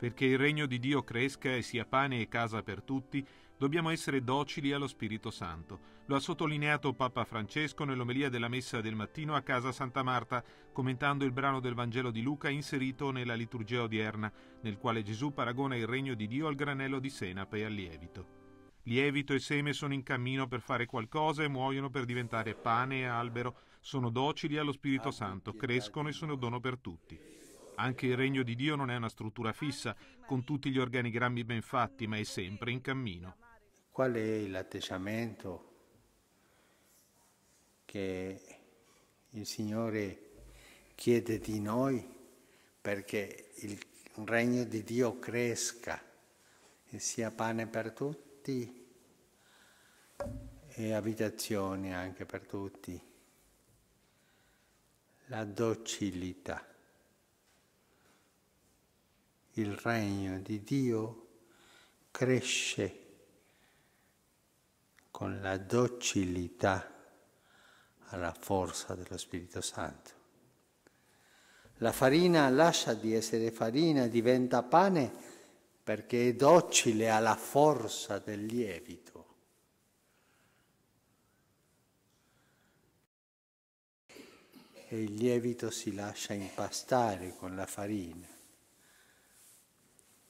Perché il regno di Dio cresca e sia pane e casa per tutti, dobbiamo essere docili allo Spirito Santo. Lo ha sottolineato Papa Francesco nell'omelia della messa del mattino a casa Santa Marta, commentando il brano del Vangelo di Luca inserito nella liturgia odierna, nel quale Gesù paragona il regno di Dio al granello di senape e al lievito. Lievito e seme sono in cammino per fare qualcosa e muoiono per diventare pane e albero, sono docili allo Spirito Santo, crescono e sono dono per tutti. Anche il regno di Dio non è una struttura fissa, con tutti gli organigrammi ben fatti, ma è sempre in cammino. Qual è l'atteggiamento che il Signore chiede di noi perché il regno di Dio cresca e sia pane per tutti e abitazione anche per tutti? La docilità il regno di Dio cresce con la docilità alla forza dello Spirito Santo. La farina lascia di essere farina, diventa pane perché è docile alla forza del lievito. E il lievito si lascia impastare con la farina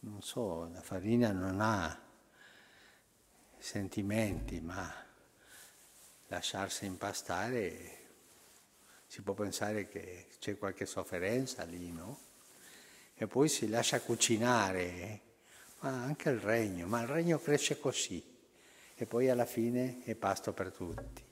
non so, la farina non ha sentimenti, ma lasciarsi impastare si può pensare che c'è qualche sofferenza lì, no? E poi si lascia cucinare, ma anche il regno, ma il regno cresce così e poi alla fine è pasto per tutti.